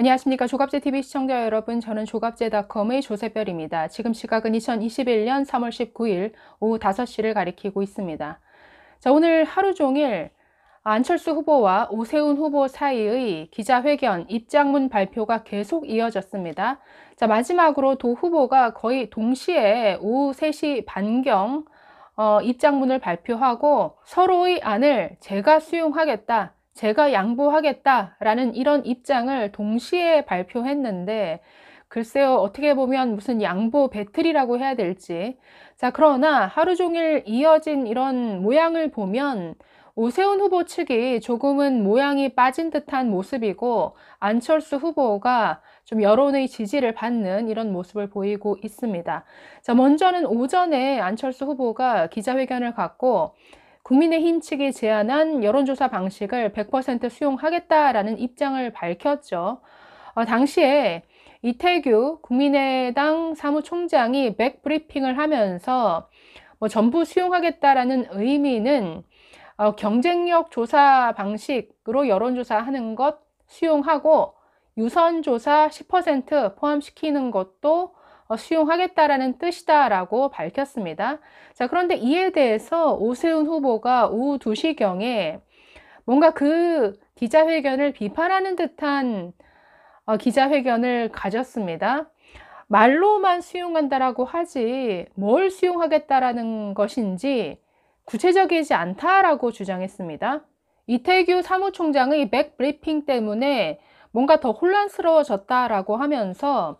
안녕하십니까 조갑제TV 시청자 여러분 저는 조갑제닷컴의 조세별입니다. 지금 시각은 2021년 3월 19일 오후 5시를 가리키고 있습니다. 자 오늘 하루 종일 안철수 후보와 오세훈 후보 사이의 기자회견 입장문 발표가 계속 이어졌습니다. 자 마지막으로 두 후보가 거의 동시에 오후 3시 반경 어, 입장문을 발표하고 서로의 안을 제가 수용하겠다 제가 양보하겠다라는 이런 입장을 동시에 발표했는데 글쎄요, 어떻게 보면 무슨 양보 배틀이라고 해야 될지. 자, 그러나 하루 종일 이어진 이런 모양을 보면 오세훈 후보 측이 조금은 모양이 빠진 듯한 모습이고 안철수 후보가 좀 여론의 지지를 받는 이런 모습을 보이고 있습니다. 자, 먼저는 오전에 안철수 후보가 기자회견을 갖고 국민의힘 측이 제안한 여론조사 방식을 100% 수용하겠다라는 입장을 밝혔죠. 어, 당시에 이태규 국민의당 사무총장이 백브리핑을 하면서 뭐 전부 수용하겠다라는 의미는 어, 경쟁력 조사 방식으로 여론조사하는 것 수용하고 유선조사 10% 포함시키는 것도 어, 수용하겠다라는 뜻이다라고 밝혔습니다. 자, 그런데 이에 대해서 오세훈 후보가 오후 2시경에 뭔가 그 기자회견을 비판하는 듯한 어, 기자회견을 가졌습니다. 말로만 수용한다라고 하지 뭘 수용하겠다라는 것인지 구체적이지 않다라고 주장했습니다. 이태규 사무총장의 백브리핑 때문에 뭔가 더 혼란스러워졌다라고 하면서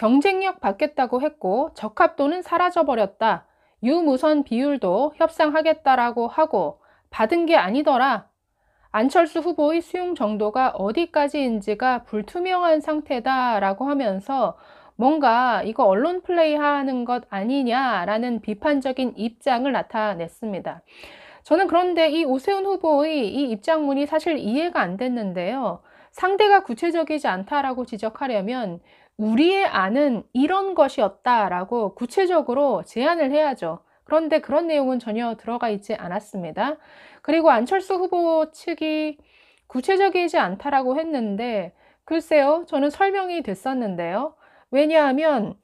경쟁력 받겠다고 했고 적합도는 사라져버렸다. 유무선 비율도 협상하겠다라고 하고 받은 게 아니더라. 안철수 후보의 수용 정도가 어디까지인지가 불투명한 상태다라고 하면서 뭔가 이거 언론 플레이 하는 것 아니냐라는 비판적인 입장을 나타냈습니다. 저는 그런데 이 오세훈 후보의 이 입장문이 사실 이해가 안 됐는데요. 상대가 구체적이지 않다라고 지적하려면 우리의 안은 이런 것이었다라고 구체적으로 제안을 해야죠. 그런데 그런 내용은 전혀 들어가 있지 않았습니다. 그리고 안철수 후보 측이 구체적이지 않다라고 했는데 글쎄요, 저는 설명이 됐었는데요. 왜냐하면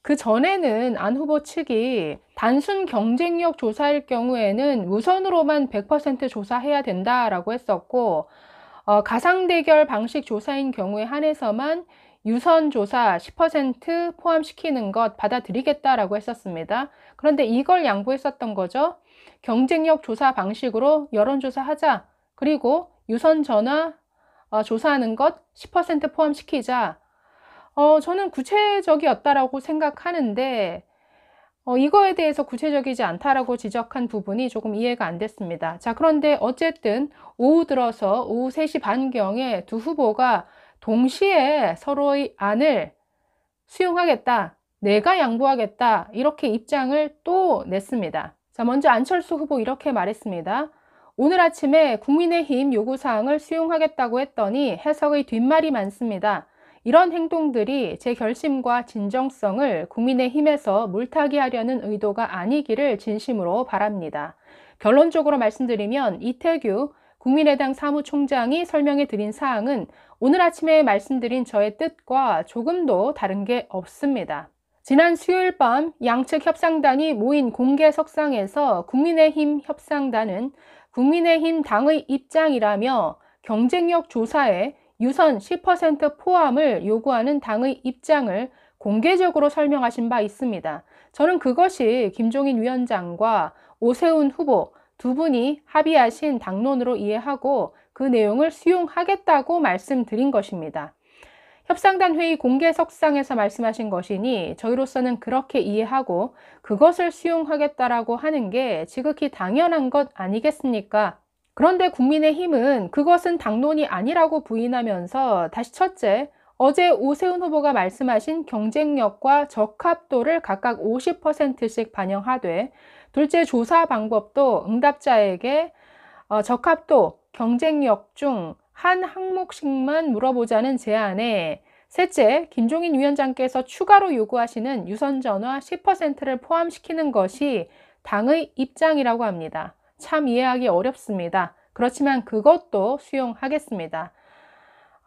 그 전에는 안 후보 측이 단순 경쟁력 조사일 경우에는 우선으로만100% 조사해야 된다라고 했었고, 어, 가상대결 방식 조사인 경우에 한해서만 유선 조사 10% 포함시키는 것 받아들이겠다라고 했었습니다. 그런데 이걸 양보했었던 거죠. 경쟁력 조사 방식으로 여론조사 하자. 그리고 유선 전화 어, 조사하는 것 10% 포함시키자. 어, 저는 구체적이었다라고 생각하는데 어, 이거에 대해서 구체적이지 않다라고 지적한 부분이 조금 이해가 안 됐습니다. 자, 그런데 어쨌든 오후 들어서 오후 3시 반경에 두 후보가 동시에 서로의 안을 수용하겠다, 내가 양보하겠다 이렇게 입장을 또 냈습니다. 자, 먼저 안철수 후보 이렇게 말했습니다. 오늘 아침에 국민의힘 요구사항을 수용하겠다고 했더니 해석의 뒷말이 많습니다. 이런 행동들이 제 결심과 진정성을 국민의힘에서 물타기 하려는 의도가 아니기를 진심으로 바랍니다. 결론적으로 말씀드리면 이태규 국민의당 사무총장이 설명해 드린 사항은 오늘 아침에 말씀드린 저의 뜻과 조금도 다른 게 없습니다. 지난 수요일 밤 양측 협상단이 모인 공개 석상에서 국민의힘 협상단은 국민의힘 당의 입장이라며 경쟁력 조사에 유선 10% 포함을 요구하는 당의 입장을 공개적으로 설명하신 바 있습니다. 저는 그것이 김종인 위원장과 오세훈 후보 두 분이 합의하신 당론으로 이해하고 그 내용을 수용하겠다고 말씀드린 것입니다. 협상단 회의 공개석상에서 말씀하신 것이니 저희로서는 그렇게 이해하고 그것을 수용하겠다라고 하는 게 지극히 당연한 것 아니겠습니까? 그런데 국민의힘은 그것은 당론이 아니라고 부인하면서 다시 첫째, 어제 오세훈 후보가 말씀하신 경쟁력과 적합도를 각각 50%씩 반영하되 둘째 조사 방법도 응답자에게 어, 적합도 경쟁력 중 한 항목씩만 물어보자는 제안에 셋째, 김종인 위원장께서 추가로 요구하시는 유선 전화 10%를 포함시키는 것이 당의 입장이라고 합니다. 참 이해하기 어렵습니다. 그렇지만 그것도 수용하겠습니다.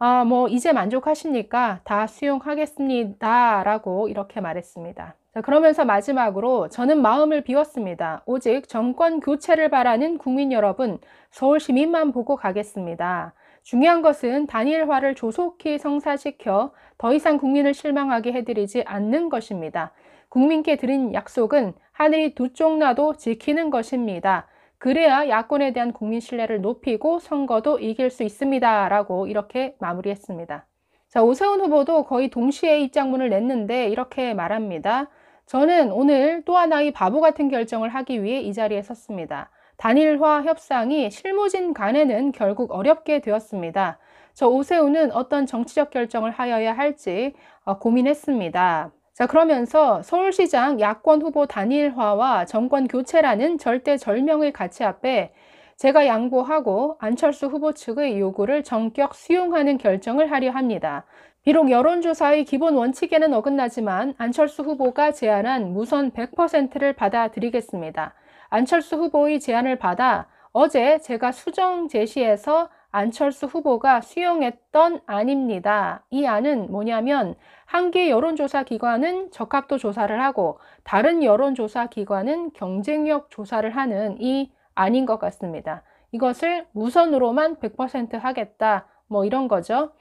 아, 뭐, 이제 만족하십니까? 다 수용하겠습니다. 라고 이렇게 말했습니다. 자, 그러면서 마지막으로 저는 마음을 비웠습니다. 오직 정권 교체를 바라는 국민 여러분, 서울 시민만 보고 가겠습니다. 중요한 것은 단일화를 조속히 성사시켜 더 이상 국민을 실망하게 해드리지 않는 것입니다. 국민께 드린 약속은 하늘이 두 쪽 나도 지키는 것입니다. 그래야 야권에 대한 국민 신뢰를 높이고 선거도 이길 수 있습니다. 라고 이렇게 마무리했습니다. 자, 오세훈 후보도 거의 동시에 입장문을 냈는데 이렇게 말합니다. 저는 오늘 또 하나의 바보 같은 결정을 하기 위해 이 자리에 섰습니다. 단일화 협상이 실무진 간에는 결국 어렵게 되었습니다. 저 오세훈은 어떤 정치적 결정을 하여야 할지 어, 고민했습니다. 자, 그러면서 서울시장 야권 후보 단일화와 정권 교체라는 절대 절명의 가치 앞에 제가 양보하고 안철수 후보 측의 요구를 전격 수용하는 결정을 하려 합니다. 비록 여론조사의 기본 원칙에는 어긋나지만 안철수 후보가 제안한 무선 100%를 받아들이겠습니다. 안철수 후보의 제안을 받아 어제 제가 수정 제시해서 안철수 후보가 수용했던 안입니다. 이 안은 뭐냐면 한 개 여론조사 기관은 적합도 조사를 하고 다른 여론조사 기관은 경쟁력 조사를 하는 이 안인 것 같습니다. 이것을 무선으로만 100% 하겠다. 뭐 이런 거죠.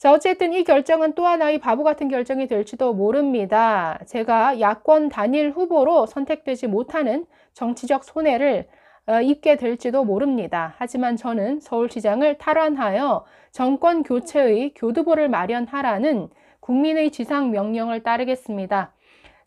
자, 어쨌든 이 결정은 또 하나의 바보 같은 결정이 될지도 모릅니다. 제가 야권 단일 후보로 선택되지 못하는 정치적 손해를 어, 입게 될지도 모릅니다. 하지만 저는 서울시장을 탈환하여 정권 교체의 교두보를 마련하라는 국민의 지상 명령을 따르겠습니다.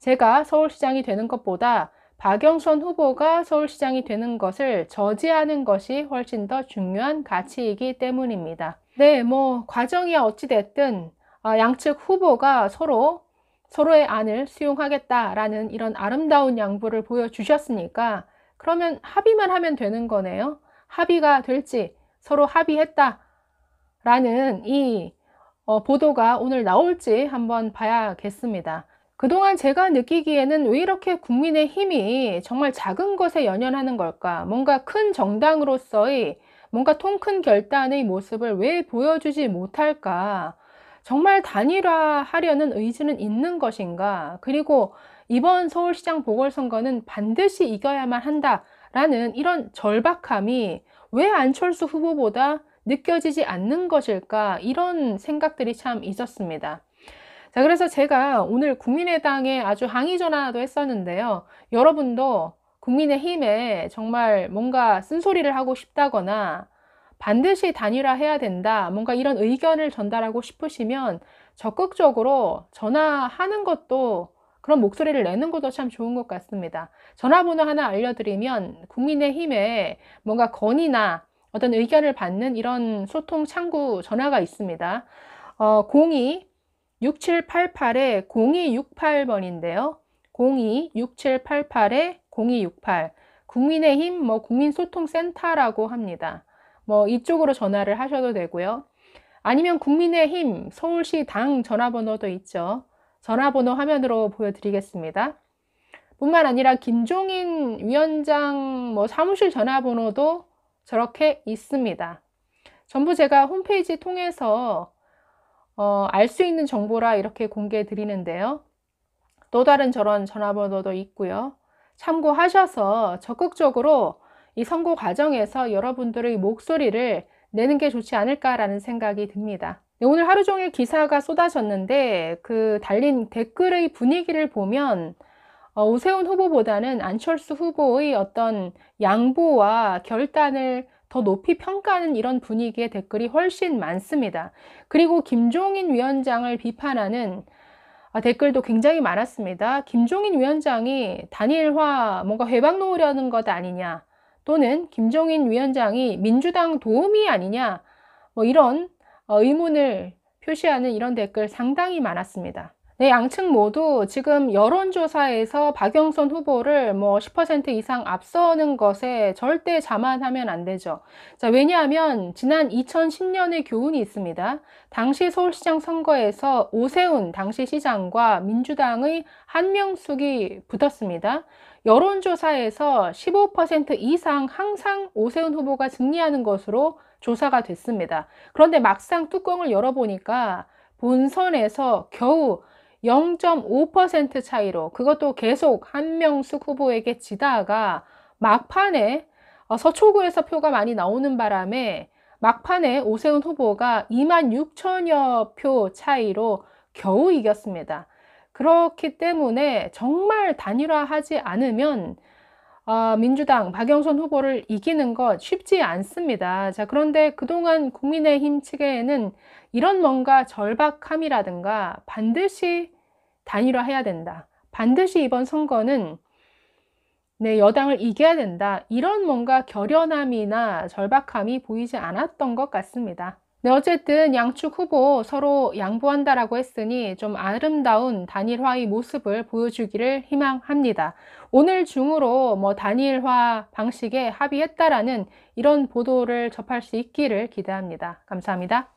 제가 서울시장이 되는 것보다 박영선 후보가 서울시장이 되는 것을 저지하는 것이 훨씬 더 중요한 가치이기 때문입니다. 네, 뭐과정이 어찌 됐든 아, 양측 후보가 서로 서로의 안을 수용하겠다라는 이런 아름다운 양보를 보여주셨으니까 그러면 합의만 하면 되는 거네요. 합의가 될지 서로 합의했다라는 이 어, 보도가 오늘 나올지 한번 봐야겠습니다. 그동안 제가 느끼기에는 왜 이렇게 국민의 힘이 정말 작은 것에 연연하는 걸까? 뭔가 큰 정당으로서의 뭔가 통 큰 결단의 모습을 왜 보여주지 못할까? 정말 단일화하려는 의지는 있는 것인가? 그리고 이번 서울시장 보궐선거는 반드시 이겨야만 한다라는 이런 절박함이 왜 안철수 후보보다 느껴지지 않는 것일까? 이런 생각들이 참 있었습니다. 자, 그래서 제가 오늘 국민의당에 아주 항의 전화도 했었는데요. 여러분도 국민의힘에 정말 뭔가 쓴소리를 하고 싶다거나 반드시 단일화해야 된다. 뭔가 이런 의견을 전달하고 싶으시면 적극적으로 전화하는 것도 그런 목소리를 내는 것도 참 좋은 것 같습니다. 전화번호 하나 알려드리면 국민의힘에 뭔가 건의나 어떤 의견을 받는 이런 소통 창구 전화가 있습니다. 어, 02-6788-0268번인데요. 02-6788-0268번인데요. 0268 국민의힘 뭐 국민소통센터라고 합니다. 뭐 이쪽으로 전화를 하셔도 되고요. 아니면 국민의힘 서울시 당 전화번호도 있죠. 전화번호 화면으로 보여드리겠습니다. 뿐만 아니라 김종인 위원장 뭐 사무실 전화번호도 저렇게 있습니다. 전부 제가 홈페이지 통해서 어, 알 수 있는 정보라 이렇게 공개해 드리는데요. 또 다른 저런 전화번호도 있고요. 참고하셔서 적극적으로 이 선거 과정에서 여러분들의 목소리를 내는 게 좋지 않을까라는 생각이 듭니다. 네, 오늘 하루 종일 기사가 쏟아졌는데 그 달린 댓글의 분위기를 보면 오세훈 어, 후보보다는 안철수 후보의 어떤 양보와 결단을 더 높이 평가하는 이런 분위기의 댓글이 훨씬 많습니다. 그리고 김종인 위원장을 비판하는 아, 댓글도 굉장히 많았습니다. 김종인 위원장이 단일화 뭔가 회방 놓으려는 것 아니냐 또는 김종인 위원장이 민주당 도움이 아니냐 뭐 이런 어, 의문을 표시하는 이런 댓글 상당히 많았습니다. 네, 양측 모두 지금 여론조사에서 박영선 후보를 뭐 10% 이상 앞서는 것에 절대 자만하면 안 되죠. 자, 왜냐하면 지난 2010년의 교훈이 있습니다. 당시 서울시장 선거에서 오세훈 당시 시장과 민주당의 한명숙이 붙었습니다. 여론조사에서 15% 이상 항상 오세훈 후보가 승리하는 것으로 조사가 됐습니다. 그런데 막상 뚜껑을 열어보니까 본선에서 겨우 0.5% 차이로 그것도 계속 한명숙 후보에게 지다가 막판에 어, 서초구에서 표가 많이 나오는 바람에 막판에 오세훈 후보가 2만 6천여 표 차이로 겨우 이겼습니다. 그렇기 때문에 정말 단일화하지 않으면 어, 민주당 박영선 후보를 이기는 것 쉽지 않습니다. 자, 그런데 그동안 국민의힘 측에는 이런 뭔가 절박함이라든가 반드시 단일화해야 된다. 반드시 이번 선거는 내 네, 여당을 이겨야 된다. 이런 뭔가 결연함이나 절박함이 보이지 않았던 것 같습니다. 네, 어쨌든 양측 후보 서로 양보한다라고 했으니 좀 아름다운 단일화의 모습을 보여주기를 희망합니다. 오늘 중으로 뭐 단일화 방식에 합의했다라는 이런 보도를 접할 수 있기를 기대합니다. 감사합니다.